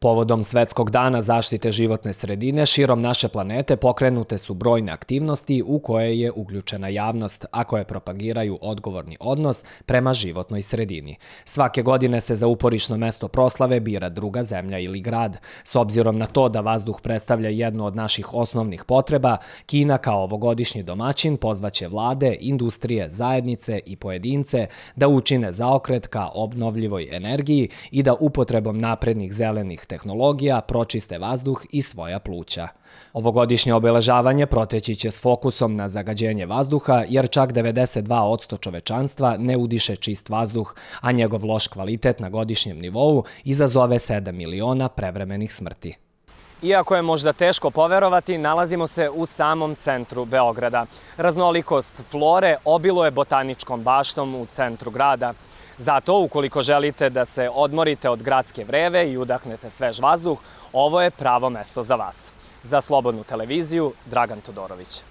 Povodom Svetskog dana zaštite životne sredine širom naše planete pokrenute su brojne aktivnosti u koje je uključena javnost, a koje propagiraju odgovorni odnos prema životnoj sredini. Svake godine se za uporišno mesto proslave bira druga zemlja ili grad. S obzirom na to da vazduh predstavlja jednu od naših osnovnih potreba, Kina kao ovogodišnji domaćin pozvaće vlade, industrije, zajednice i pojedince da učine zaokret ka obnovljivoj energiji i da upotrebom naprednih zelenih tehnologija pročiste vazduh i svoja pluća. Ovogodišnje obeležavanje proteći će s fokusom na zagađenje vazduha, jer čak 92% čovečanstva ne udiše čist vazduh, a njegov loš kvalitet na godišnjem nivou izazove 7 miliona prevremenih smrti. Iako je možda teško poverovati, nalazimo se u samom centru Beograda. Raznolikost flore obilo je botaničkom baštom u centru grada. Zato, ukoliko želite da se odmorite od gradske vreve i udahnete svež vazduh, ovo je pravo mesto za vas. Za Slobodnu televiziju, Dragan Todorović.